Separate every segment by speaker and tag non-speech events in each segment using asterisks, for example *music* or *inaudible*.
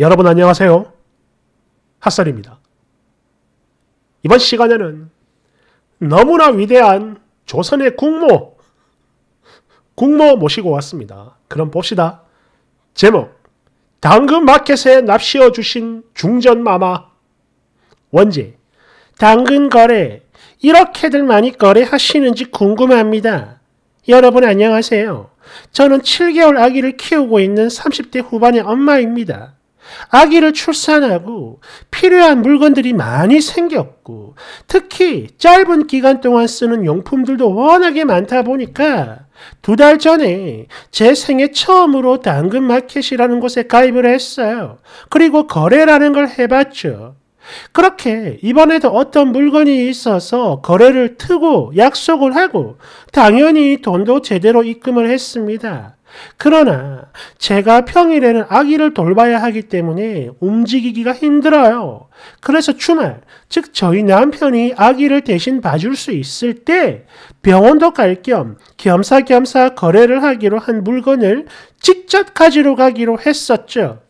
Speaker 1: 여러분 안녕하세요. 핫설입니다. 이번 시간에는 너무나 위대한 조선의 국모, 국모 모시고 왔습니다. 그럼 봅시다. 제목, 당근마켓에 납시어 주신 중전마마. 원제, 당근거래, 이렇게들 많이 거래하시는지 궁금합니다. 여러분 안녕하세요. 저는 7개월 아기를 키우고 있는 30대 후반의 엄마입니다. 아기를 출산하고 필요한 물건들이 많이 생겼고 특히 짧은 기간 동안 쓰는 용품들도 워낙에 많다 보니까 두 달 전에 제 생애 처음으로 당근마켓이라는 곳에 가입을 했어요. 그리고 거래라는 걸 해봤죠. 그렇게 이번에도 어떤 물건이 있어서 거래를 트고 약속을 하고 당연히 돈도 제대로 입금을 했습니다. 그러나 제가 평일에는 아기를 돌봐야 하기 때문에 움직이기가 힘들어요. 그래서 주말, 즉 저희 남편이 아기를 대신 봐줄 수 있을 때 병원도 갈 겸 겸사겸사 거래를 하기로 한 물건을 직접 가지러 가기로 했었죠.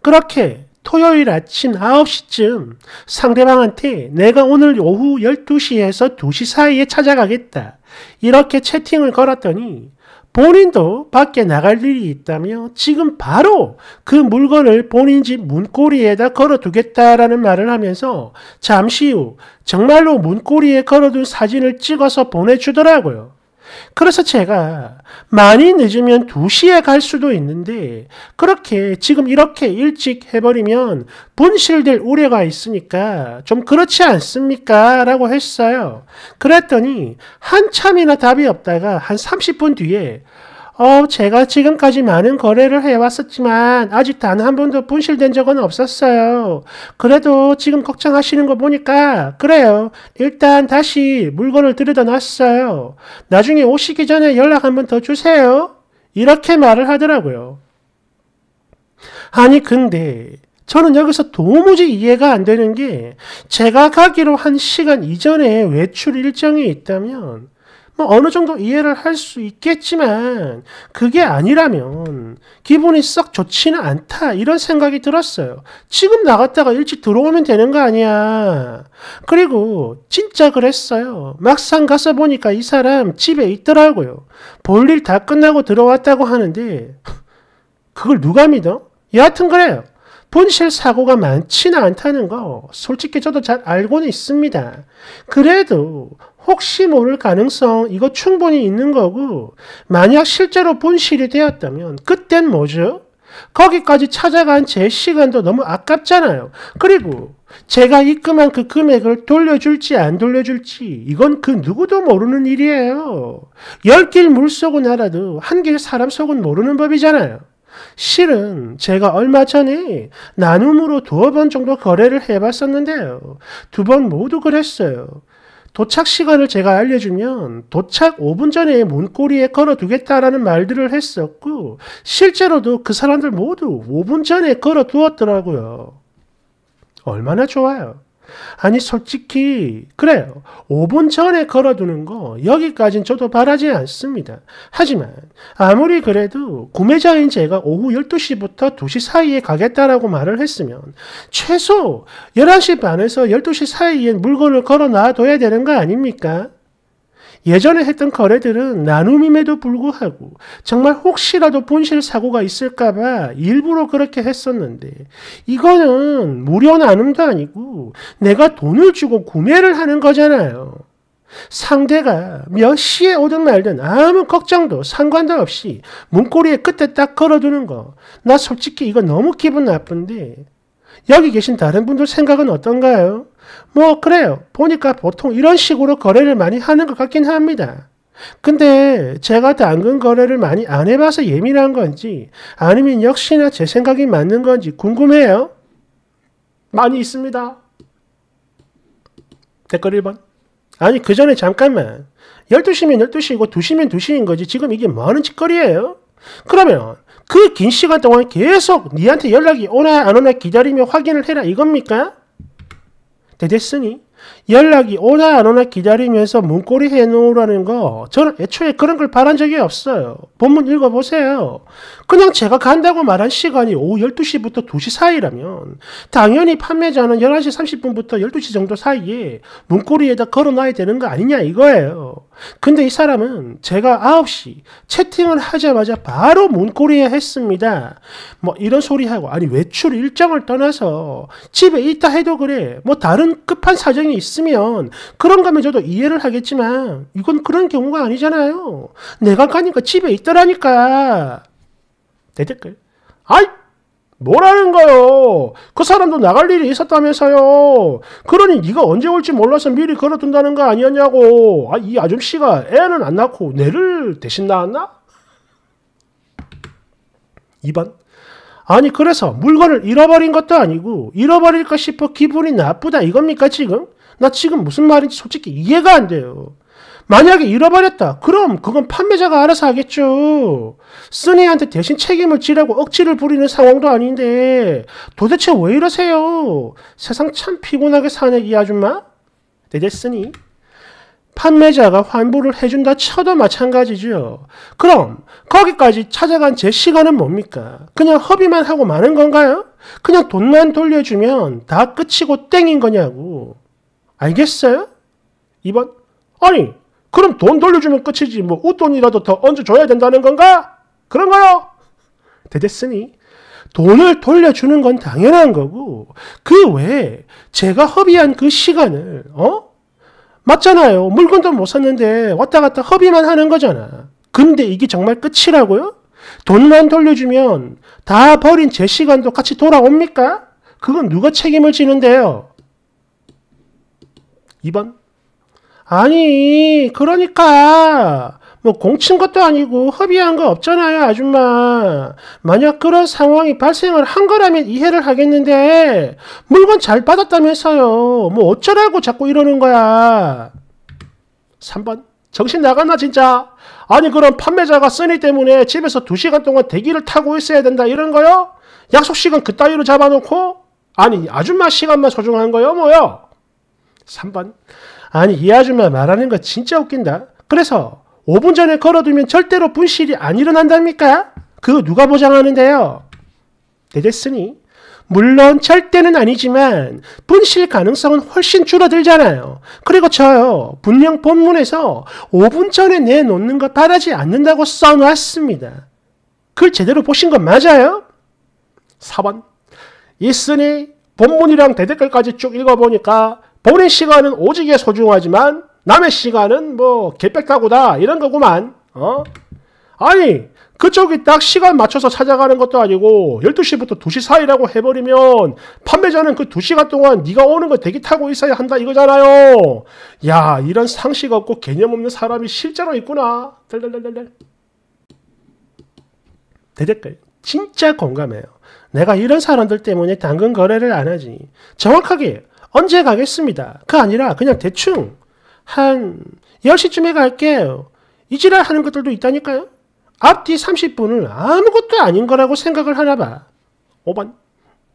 Speaker 1: 그렇게 토요일 아침 9시쯤 상대방한테 내가 오늘 오후 12시에서 2시 사이에 찾아가겠다. 이렇게 채팅을 걸었더니 본인도 밖에 나갈 일이 있다며 지금 바로 그 물건을 본인 집 문고리에다 걸어두겠다라는 말을 하면서 잠시 후 정말로 문고리에 걸어둔 사진을 찍어서 보내주더라고요. 그래서 제가 많이 늦으면 2시에 갈 수도 있는데 그렇게 지금 이렇게 일찍 해버리면 분실될 우려가 있으니까 좀 그렇지 않습니까? 라고 했어요. 그랬더니 한참이나 답이 없다가 한 30분 뒤에 어, 제가 지금까지 많은 거래를 해왔었지만 아직 단 한 번도 분실된 적은 없었어요. 그래도 지금 걱정하시는 거 보니까 그래요. 일단 다시 물건을 들여다 놨어요. 나중에 오시기 전에 연락 한번 더 주세요. 이렇게 말을 하더라고요. 아니 근데 저는 여기서 도무지 이해가 안 되는 게 제가 가기로 한 시간 이전에 외출 일정이 있다면 뭐 어느 정도 이해를 할 수 있겠지만 그게 아니라면 기분이 썩 좋지는 않다 이런 생각이 들었어요. 지금 나갔다가 일찍 들어오면 되는 거 아니야. 그리고 진짜 그랬어요. 막상 가서 보니까 이 사람 집에 있더라고요. 볼일 다 끝나고 들어왔다고 하는데 그걸 누가 믿어? 여하튼 그래요. 본실 사고가 많지는 않다는 거 솔직히 저도 잘 알고는 있습니다. 그래도 혹시 모를 가능성 이거 충분히 있는 거고 만약 실제로 본실이 되었다면 그땐 뭐죠? 거기까지 찾아간 제 시간도 너무 아깝잖아요. 그리고 제가 입금한 그 금액을 돌려줄지 안 돌려줄지 이건 그 누구도 모르는 일이에요. 열 길물 속은 알아도 한 길 사람 속은 모르는 법이잖아요. 실은 제가 얼마 전에 나눔으로 두어 번 정도 거래를 해봤었는데요. 두 번 모두 그랬어요. 도착 시간을 제가 알려주면 도착 5분 전에 문고리에 걸어두겠다라는 말들을 했었고 실제로도 그 사람들 모두 5분 전에 걸어두었더라고요. 얼마나 좋아요. 아니 솔직히 그래 요 5분 전에 걸어두는 거 여기까진 저도 바라지 않습니다. 하지만 아무리 그래도 구매자인 제가 오후 12시부터 2시 사이에 가겠다라고 말을 했으면 최소 11시 반에서 12시 사이에 물건을 걸어 놔둬야 되는 거 아닙니까? 예전에 했던 거래들은 나눔임에도 불구하고 정말 혹시라도 분실 사고가 있을까봐 일부러 그렇게 했었는데 이거는 무료 나눔도 아니고 내가 돈을 주고 구매를 하는 거잖아요. 상대가 몇 시에 오든 말든 아무 걱정도 상관도 없이 문고리에 끝에 딱 걸어두는 거. 나 솔직히 이거 너무 기분 나쁜데 여기 계신 다른 분들 생각은 어떤가요? 뭐 그래요. 보니까 보통 이런 식으로 거래를 많이 하는 것 같긴 합니다. 근데 제가 당근 거래를 많이 안 해봐서 예민한 건지 아니면 역시나 제 생각이 맞는 건지 궁금해요. 많이 있습니다. 댓글 1번. 아니 그 전에 잠깐만. 12시면 12시고 2시면 2시인 거지. 지금 이게 뭐 하는 짓거리예요? 그러면 그 긴 시간 동안 계속 니한테 연락이 오나 안 오나 기다리며 확인을 해라 이겁니까? 되됐으니 연락이 오나 안 오나 기다리면서 문고리 해놓으라는 거 저는 애초에 그런 걸 바란 적이 없어요. 본문 읽어보세요. 그냥 제가 간다고 말한 시간이 오후 12시부터 2시 사이라면 당연히 판매자는 11시 30분부터 12시 정도 사이에 문고리에다 걸어놔야 되는 거 아니냐 이거예요. 근데 이 사람은 제가 9시 채팅을 하자마자 바로 문고리에 했습니다. 뭐 이런 소리하고 아니 외출 일정을 떠나서 집에 있다 해도 그래 뭐 다른 급한 사정이 의견이 있으면 그런 거면 저도 이해를 하겠지만 이건 그런 경우가 아니잖아요. 내가 가니까 집에 있더라니까. 내 댓글. 아이! 뭐라는 거요? 그 사람도 나갈 일이 있었다면서요. 그러니 네가 언제 올지 몰라서 미리 걸어둔다는 거 아니었냐고. 아, 이 아줌씨가 애는 안 낳고 내를 대신 낳았나? 2번 아니 그래서 물건을 잃어버린 것도 아니고 잃어버릴까 싶어 기분이 나쁘다 이겁니까 지금? 나 지금 무슨 말인지 솔직히 이해가 안 돼요. 만약에 잃어버렸다. 그럼 그건 판매자가 알아서 하겠죠. 쓰니한테 대신 책임을 지라고 억지를 부리는 상황도 아닌데 도대체 왜 이러세요? 세상 참 피곤하게 사네 이 아줌마. 대대 쓰니. 판매자가 환불을 해준다 쳐도 마찬가지죠. 그럼 거기까지 찾아간 제 시간은 뭡니까? 그냥 허비만 하고 마는 건가요? 그냥 돈만 돌려주면 다 끝이고 땡인 거냐고. 알겠어요? 2번 아니 그럼 돈 돌려주면 끝이지 뭐 웃돈이라도 더 얹어줘야 된다는 건가? 그런가요? 대됐으니 돈을 돌려주는 건 당연한 거고 그 외에 제가 허비한 그 시간을 어? 맞잖아요. 물건도 못 샀는데 왔다 갔다 허비만 하는 거잖아. 근데 이게 정말 끝이라고요? 돈만 돌려주면 다 버린 제 시간도 같이 돌아옵니까? 그건 누가 책임을 지는데요? 2번. 아니, 그러니까 뭐 공친 것도 아니고 협의한 거 없잖아요, 아줌마. 만약 그런 상황이 발생을 한 거라면 이해를 하겠는데 물건 잘 받았다면서요. 뭐 어쩌라고 자꾸 이러는 거야. 3번. 정신 나갔나 진짜? 아니 그럼 판매자가 쓰니 때문에 집에서 2시간 동안 대기를 타고 있어야 된다 이런 거요? 약속 시간 그따위로 잡아놓고? 아니 아줌마 시간만 소중한 거요 뭐요? 3번 아니 이 아줌마 말하는 거 진짜 웃긴다 그래서 5분 전에 걸어두면 절대로 분실이 안 일어난답니까? 그 누가 보장하는데요? 대대으니 물론 절대는 아니지만 분실 가능성은 훨씬 줄어들잖아요. 그리고 저요. 분명 본문에서 5분 전에 내놓는 것 바라지 않는다고 써놨습니다. 그걸 제대로 보신 건 맞아요? 4번 있으니 본문이랑 대댓글까지 쭉 읽어보니까 보낸 시간은 오지게 소중하지만 남의 시간은 뭐 개백다구다 이런 거구만. 어? 아니 그쪽이 딱 시간 맞춰서 찾아가는 것도 아니고 12시부터 2시 사이라고 해버리면 판매자는 그 2시간 동안 네가 오는 거 대기 타고 있어야 한다 이거잖아요. 야 이런 상식 없고 개념 없는 사람이 실제로 있구나. 덜덜덜덜. 대댓글 진짜 공감해요. 내가 이런 사람들 때문에 당근 거래를 안 하지. 정확하게 언제 가겠습니다. 그 아니라 그냥 대충 한 10시쯤에 갈게요. 이지라 하는 것들도 있다니까요. 앞뒤 3 0분은 아무것도 아닌 거라고 생각을 하나 봐. 5번.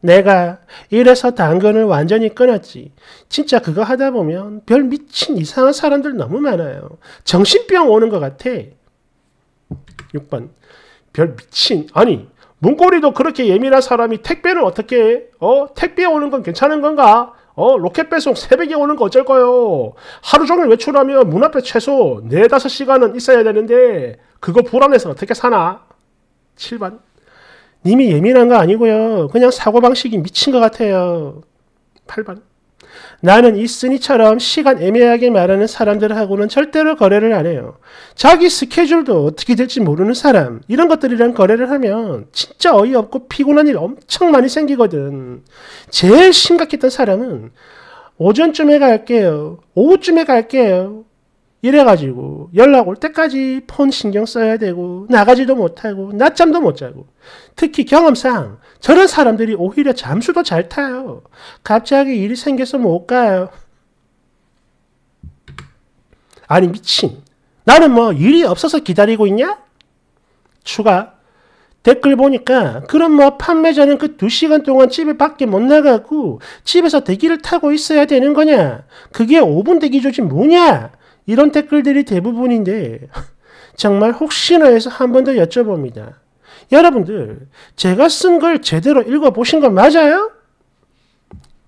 Speaker 1: 내가 이래서 당근을 완전히 끊었지. 진짜 그거 하다 보면 별 미친 이상한 사람들 너무 많아요. 정신병 오는 것 같아. 6번. 별 미친, 아니, 문고리도 그렇게 예민한 사람이 택배는 어떻게 해? 어? 택배 오는 건 괜찮은 건가? 어, 로켓 배송 새벽에 오는 거 어쩔 거요. 하루 종일 외출하면 문 앞에 최소 4, 5시간은 있어야 되는데 그거 불안해서 어떻게 사나? 7번. 님이 예민한 거 아니고요. 그냥 사고방식이 미친 것 같아요. 8번. 나는 이스니처럼 시간 애매하게 말하는 사람들하고는 절대로 거래를 안 해요. 자기 스케줄도 어떻게 될지 모르는 사람, 이런 것들이랑 거래를 하면 진짜 어이없고 피곤한 일 엄청 많이 생기거든. 제일 심각했던 사람은 오전쯤에 갈게요. 오후쯤에 갈게요. 이래가지고 연락 올 때까지 폰 신경 써야 되고 나가지도 못하고 낮잠도 못 자고 특히 경험상 저런 사람들이 오히려 잠수도 잘 타요. 갑자기 일이 생겨서 못 가요. 아니 미친 나는 뭐 일이 없어서 기다리고 있냐? 추가 댓글 보니까 그럼 뭐 판매자는 그 두시간 동안 집에 밖에 못 나가고 집에서 대기를 타고 있어야 되는 거냐? 그게 5분 대기조짐 뭐냐? 이런 댓글들이 대부분인데 정말 혹시나 해서 한 번 더 여쭤봅니다. 여러분들 제가 쓴 걸 제대로 읽어보신 거 맞아요?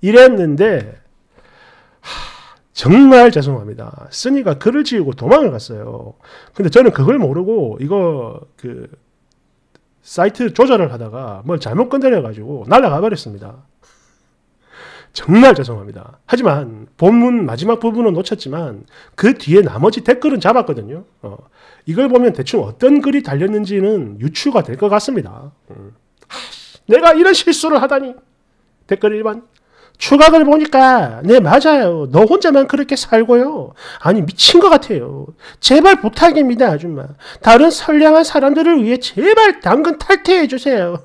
Speaker 1: 이랬는데 하, 정말 죄송합니다. 쓰니가 글을 지우고 도망을 갔어요. 근데 저는 그걸 모르고 이거 그 사이트 조절을 하다가 뭘 잘못 건드려가지고 날라가 버렸습니다. 정말 죄송합니다. 하지만 본문 마지막 부분은 놓쳤지만 그 뒤에 나머지 댓글은 잡았거든요. 어, 이걸 보면 대충 어떤 글이 달렸는지는 유추가 될 것 같습니다. 음. 내가 이런 실수를 하다니. 댓글 1번. 추각을 보니까 네 맞아요. 너 혼자만 그렇게 살고요. 아니 미친 것 같아요. 제발 부탁입니다 아줌마. 다른 선량한 사람들을 위해 제발 당근 탈퇴해 주세요.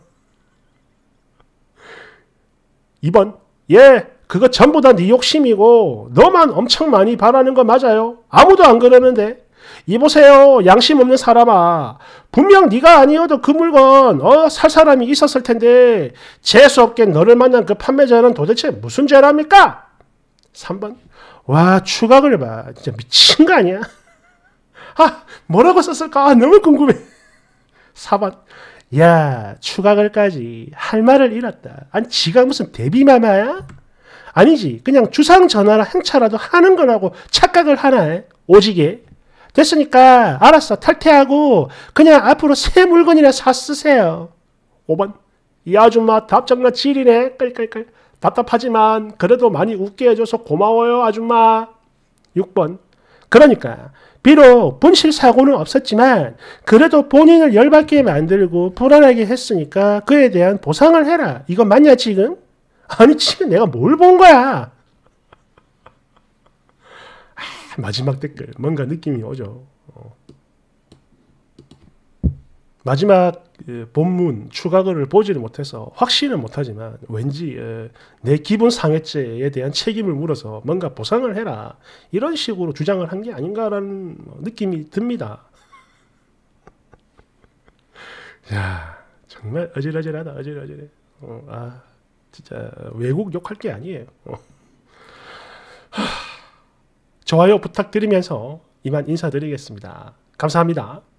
Speaker 1: 2번 예, 그거 전부 다 네 욕심이고 너만 엄청 많이 바라는 거 맞아요. 아무도 안 그러는데. 이보세요 양심 없는 사람아 분명 네가 아니어도 그 물건 어살 사람이 있었을 텐데 재수없게 너를 만난 그 판매자는 도대체 무슨 죄랍니까? 3번 와 추각을 봐 진짜 미친 거 아니야? 아 뭐라고 썼을까 아, 너무 궁금해 4번 야, 추가글까지 할 말을 잃었다. 아니, 지가 무슨 데뷔마마야? 아니지. 그냥 주상 전화나 행차라도 하는 거라고 착각을 하나 해. 오지게. 됐으니까, 알았어. 탈퇴하고, 그냥 앞으로 새 물건이나 사 쓰세요. 5번. 이 아줌마 답장나 지리네. 끌끌끌. 답답하지만, 그래도 많이 웃게 해줘서 고마워요, 아줌마. 6번. 그러니까 비록 분실 사고는 없었지만 그래도 본인을 열받게 만들고 불안하게 했으니까 그에 대한 보상을 해라. 이거 맞냐 지금? 아니 지금 내가 뭘 본 거야? 아, 마지막 댓글 뭔가 느낌이 오죠. 어. 마지막 그 본문 추가글을 보지를 못해서 확신은 못하지만 왠지 어, 내 기본 상해죄에 대한 책임을 물어서 뭔가 보상을 해라 이런 식으로 주장을 한 게 아닌가라는 느낌이 듭니다. *laughs* 야 정말 어질어질하다 어질어질해. 어, 아 진짜 외국 욕할 게 아니에요. 어. 좋아요 부탁드리면서 이만 인사드리겠습니다. 감사합니다.